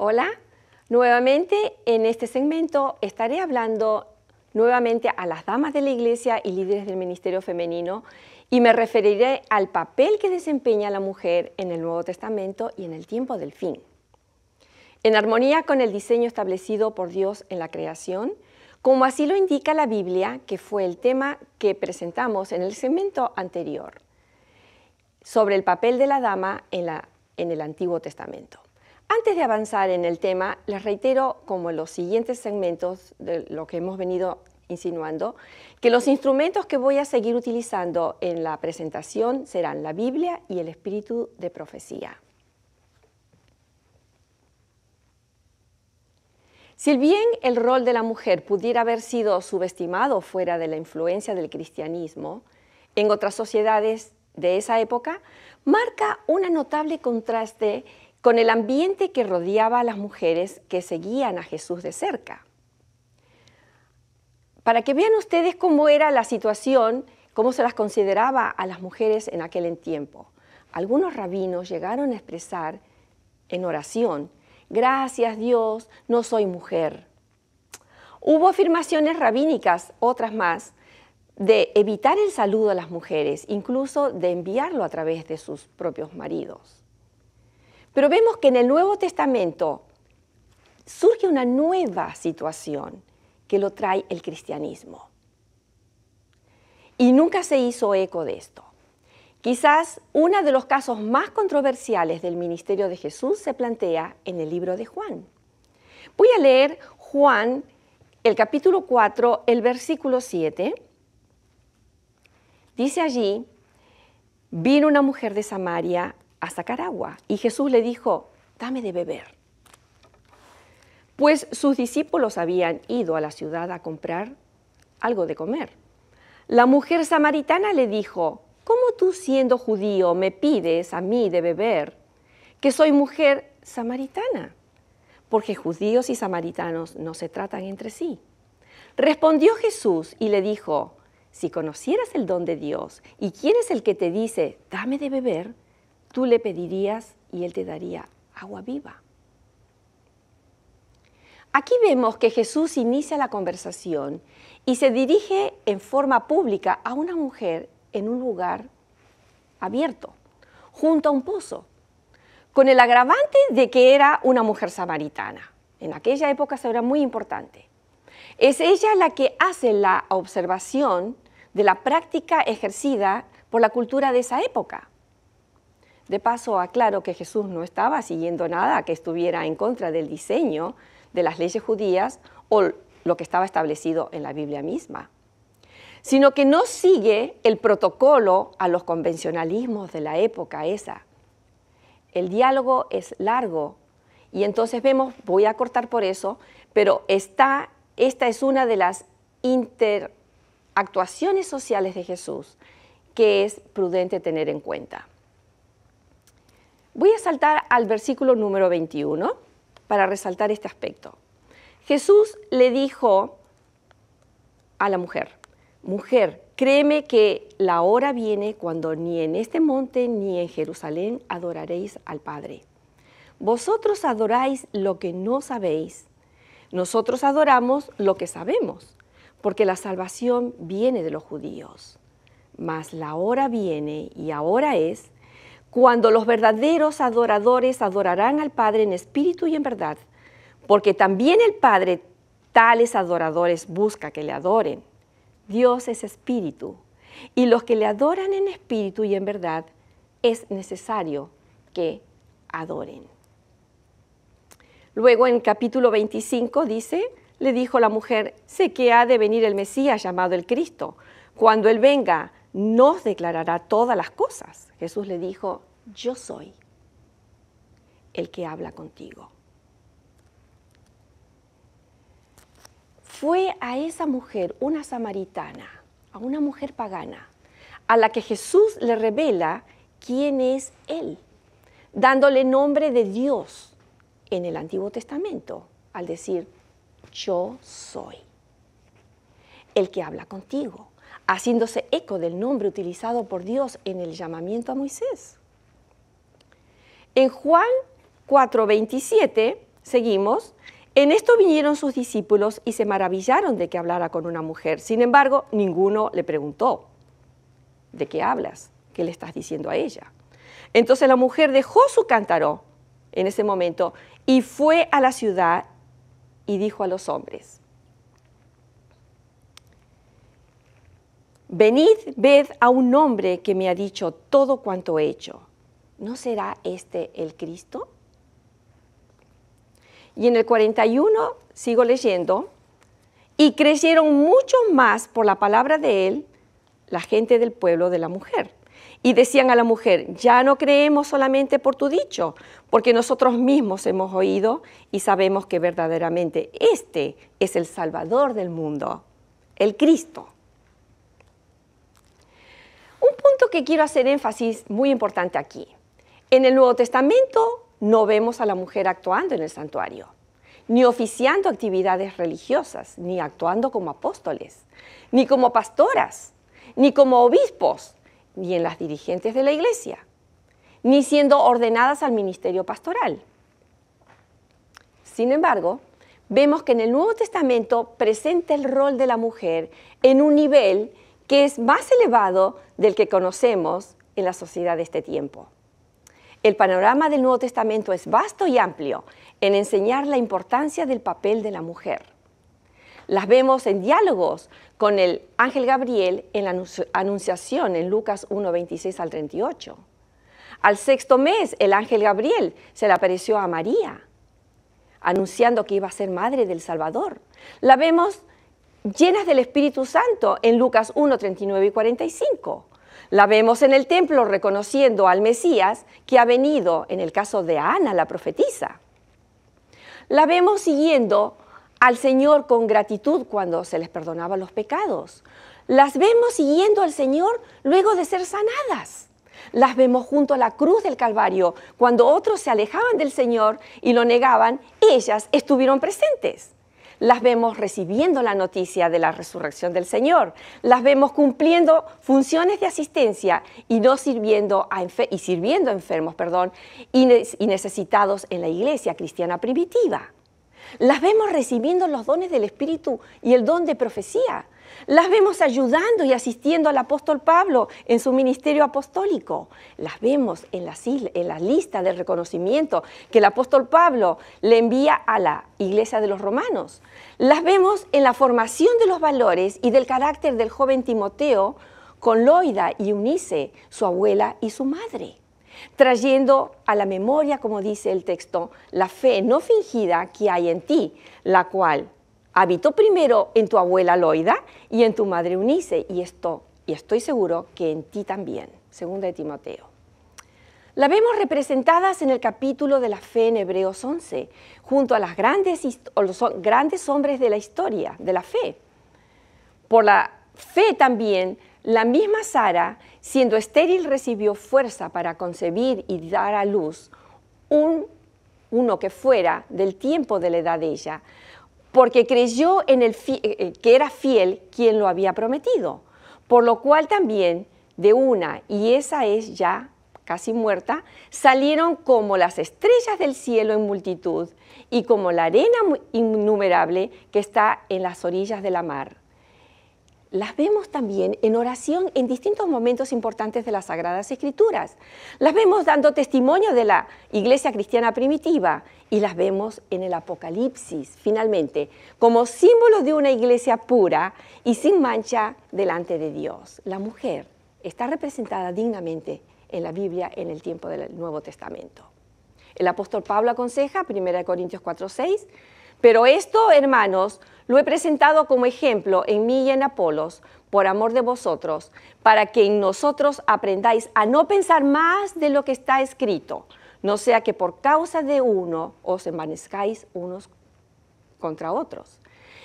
Hola, nuevamente en este segmento estaré hablando nuevamente a las damas de la iglesia y líderes del ministerio femenino y me referiré al papel que desempeña la mujer en el Nuevo Testamento y en el tiempo del fin. En armonía con el diseño establecido por Dios en la creación, como así lo indica la Biblia, que fue el tema que presentamos en el segmento anterior sobre el papel de la dama en, el Antiguo Testamento. Antes de avanzar en el tema, les reitero, como en los siguientes segmentos de lo que hemos venido insinuando, que los instrumentos que voy a seguir utilizando en la presentación serán la Biblia y el espíritu de profecía. Si bien el rol de la mujer pudiera haber sido subestimado fuera de la influencia del cristianismo, en otras sociedades de esa época marca un notable contraste con el ambiente que rodeaba a las mujeres que seguían a Jesús de cerca. Para que vean ustedes cómo era la situación, cómo se las consideraba a las mujeres en aquel tiempo. Algunos rabinos llegaron a expresar en oración, gracias Dios, no soy mujer. Hubo afirmaciones rabínicas, otras más, de evitar el saludo a las mujeres, incluso de enviarlo a través de sus propios maridos. Pero vemos que en el Nuevo Testamento surge una nueva situación que lo trae el cristianismo. Y nunca se hizo eco de esto. Quizás uno de los casos más controversiales del ministerio de Jesús se plantea en el libro de Juan. Voy a leer Juan, el capítulo 4, el versículo 7 Dice allí, vino una mujer de Samaria a sacar agua y Jesús le dijo, dame de beber. Pues sus discípulos habían ido a la ciudad a comprar algo de comer. La mujer samaritana le dijo, ¿cómo tú siendo judío me pides a mí de beber, que soy mujer samaritana? Porque judíos y samaritanos no se tratan entre sí. Respondió Jesús y le dijo, si conocieras el don de Dios y quién es el que te dice, dame de beber, tú le pedirías y él te daría agua viva. Aquí vemos que Jesús inicia la conversación y se dirige en forma pública a una mujer en un lugar abierto, junto a un pozo, con el agravante de que era una mujer samaritana. En aquella época se era muy importante. Es ella la que hace la observación de la práctica ejercida por la cultura de esa época. De paso, aclaro que Jesús no estaba siguiendo nada que estuviera en contra del diseño de las leyes judías o lo que estaba establecido en la Biblia misma, sino que no sigue el protocolo a los convencionalismos de la época esa. El diálogo es largo y entonces vemos, voy a cortar por eso, pero está esta es una de las interactuaciones sociales de Jesús que es prudente tener en cuenta. Voy a saltar al versículo número 21 para resaltar este aspecto. Jesús le dijo a la mujer, mujer, créeme que la hora viene cuando ni en este monte ni en Jerusalén adoraréis al Padre. Vosotros adoráis lo que no sabéis, nosotros adoramos lo que sabemos, porque la salvación viene de los judíos. Mas la hora viene y ahora es cuando los verdaderos adoradores adorarán al Padre en espíritu y en verdad, porque también el Padre tales adoradores busca que le adoren. Dios es espíritu, y los que le adoran en espíritu y en verdad es necesario que adoren. Luego en capítulo 25 dice, le dijo la mujer, sé que ha de venir el Mesías llamado el Cristo. Cuando Él venga, nos declarará todas las cosas. Jesús le dijo, yo soy el que habla contigo. Fue a esa mujer, una samaritana, a una mujer pagana, a la que Jesús le revela quién es Él, dándole nombre de Dios, en el Antiguo Testamento al decir, yo soy el que habla contigo, haciéndose eco del nombre utilizado por Dios en el llamamiento a Moisés. En Juan 4:27, seguimos, en esto vinieron sus discípulos y se maravillaron de que hablara con una mujer. Sin embargo, ninguno le preguntó, ¿de qué hablas? ¿Qué le estás diciendo a ella? Entonces la mujer dejó su cántaro en ese momento y fue a la ciudad y dijo a los hombres, Venid, ved a un hombre que me ha dicho todo cuanto he hecho. ¿No será este el Cristo? Y en el 41 sigo leyendo, y crecieron mucho más por la palabra de él, la gente del pueblo de la mujer. Y decían a la mujer, ya no creemos solamente por tu dicho, porque nosotros mismos hemos oído y sabemos que verdaderamente este es el Salvador del mundo, el Cristo. Un punto que quiero hacer énfasis muy importante aquí. En el Nuevo Testamento no vemos a la mujer actuando en el santuario, ni oficiando actividades religiosas, ni actuando como apóstoles, ni como pastoras, ni como obispos, ni en las dirigentes de la iglesia, ni siendo ordenadas al ministerio pastoral. Sin embargo, vemos que en el Nuevo Testamento presenta el rol de la mujer en un nivel que es más elevado del que conocemos en la sociedad de este tiempo. El panorama del Nuevo Testamento es vasto y amplio en enseñar la importancia del papel de la mujer. Las vemos en diálogos con el ángel Gabriel en la anunciación en Lucas 1, 26 al 38. Al sexto mes, el ángel Gabriel se le apareció a María, anunciando que iba a ser madre del Salvador. La vemos llenas del Espíritu Santo en Lucas 1, 39 y 45. La vemos en el templo reconociendo al Mesías que ha venido en el caso de Ana, la profetisa. La vemos siguiendo al Señor con gratitud cuando se les perdonaba los pecados. Las vemos siguiendo al Señor luego de ser sanadas. Las vemos junto a la cruz del Calvario. Cuando otros se alejaban del Señor y lo negaban, ellas estuvieron presentes. Las vemos recibiendo la noticia de la resurrección del Señor. Las vemos cumpliendo funciones de asistencia y no sirviendo a y sirviendo enfermos, perdón, y necesitados en la iglesia cristiana primitiva. Las vemos recibiendo los dones del Espíritu y el don de profecía. Las vemos ayudando y asistiendo al apóstol Pablo en su ministerio apostólico. Las vemos en, la lista de reconocimiento que el apóstol Pablo le envía a la iglesia de los romanos. Las vemos en la formación de los valores y del carácter del joven Timoteo con Loida y Unice, su abuela y su madre trayendo a la memoria, como dice el texto, la fe no fingida que hay en ti, la cual habitó primero en tu abuela Loida y en tu madre Unice, y esto, y estoy seguro que en ti también. Segunda de Timoteo. La vemos representadas en el capítulo de la fe en Hebreos 11, junto a las los grandes hombres de la historia, de la fe. Por la fe también, la misma Sara Siendo estéril recibió fuerza para concebir y dar a luz un, uno que fuera del tiempo de la edad de ella, porque creyó en el eh, eh, que era fiel quien lo había prometido, por lo cual también de una, y esa es ya casi muerta, salieron como las estrellas del cielo en multitud y como la arena innumerable que está en las orillas de la mar las vemos también en oración en distintos momentos importantes de las Sagradas Escrituras. Las vemos dando testimonio de la iglesia cristiana primitiva y las vemos en el Apocalipsis, finalmente, como símbolo de una iglesia pura y sin mancha delante de Dios. La mujer está representada dignamente en la Biblia en el tiempo del Nuevo Testamento. El apóstol Pablo aconseja, 1 Corintios 4.6. Pero esto, hermanos, lo he presentado como ejemplo en mí y en Apolos, por amor de vosotros, para que en nosotros aprendáis a no pensar más de lo que está escrito, no sea que por causa de uno os envanezcáis unos contra otros.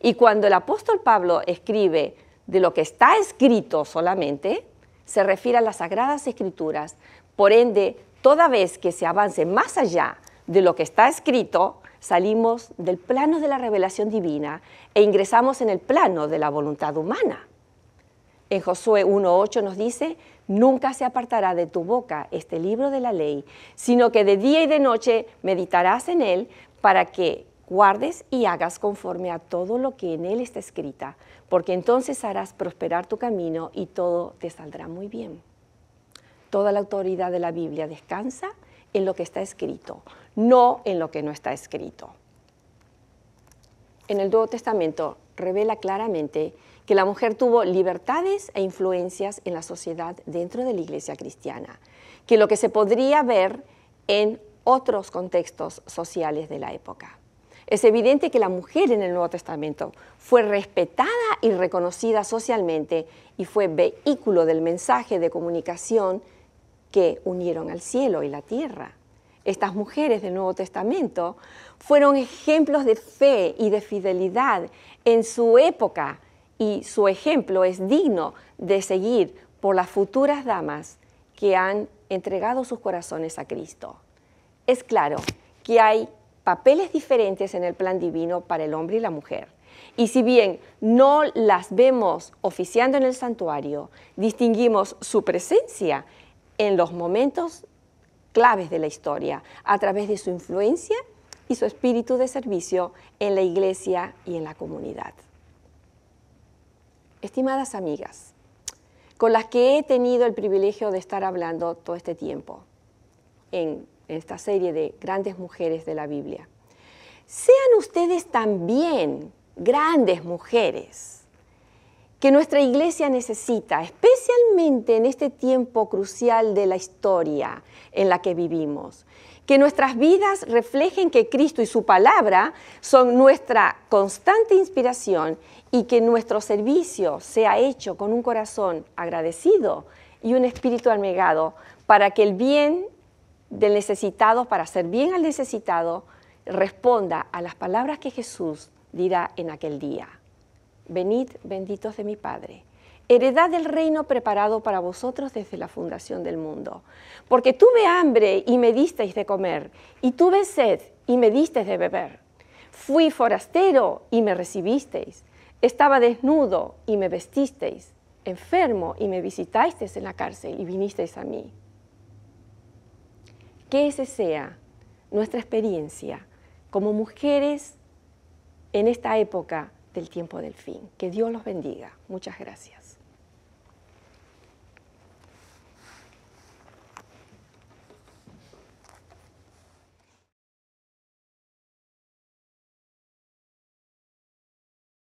Y cuando el apóstol Pablo escribe de lo que está escrito solamente, se refiere a las sagradas escrituras. Por ende, toda vez que se avance más allá de lo que está escrito, salimos del plano de la revelación divina e ingresamos en el plano de la voluntad humana. En Josué 1.8 nos dice, nunca se apartará de tu boca este libro de la ley, sino que de día y de noche meditarás en él para que guardes y hagas conforme a todo lo que en él está escrita, porque entonces harás prosperar tu camino y todo te saldrá muy bien. Toda la autoridad de la Biblia descansa en lo que está escrito, no en lo que no está escrito. En el Nuevo Testamento revela claramente que la mujer tuvo libertades e influencias en la sociedad dentro de la iglesia cristiana, que lo que se podría ver en otros contextos sociales de la época. Es evidente que la mujer en el Nuevo Testamento fue respetada y reconocida socialmente y fue vehículo del mensaje de comunicación que unieron al cielo y la tierra estas mujeres del Nuevo Testamento, fueron ejemplos de fe y de fidelidad en su época y su ejemplo es digno de seguir por las futuras damas que han entregado sus corazones a Cristo. Es claro que hay papeles diferentes en el plan divino para el hombre y la mujer. Y si bien no las vemos oficiando en el santuario, distinguimos su presencia en los momentos claves de la historia a través de su influencia y su espíritu de servicio en la iglesia y en la comunidad. Estimadas amigas, con las que he tenido el privilegio de estar hablando todo este tiempo en esta serie de grandes mujeres de la Biblia, sean ustedes también grandes mujeres que nuestra iglesia necesita, especialmente en este tiempo crucial de la historia en la que vivimos. Que nuestras vidas reflejen que Cristo y su palabra son nuestra constante inspiración y que nuestro servicio sea hecho con un corazón agradecido y un espíritu almegado para que el bien del necesitado, para hacer bien al necesitado, responda a las palabras que Jesús dirá en aquel día. Venid, benditos de mi Padre, heredad del reino preparado para vosotros desde la fundación del mundo. Porque tuve hambre y me disteis de comer, y tuve sed y me disteis de beber. Fui forastero y me recibisteis, estaba desnudo y me vestisteis, enfermo y me visitasteis en la cárcel y vinisteis a mí. Que ese sea nuestra experiencia como mujeres en esta época del tiempo del fin. Que Dios los bendiga. Muchas gracias.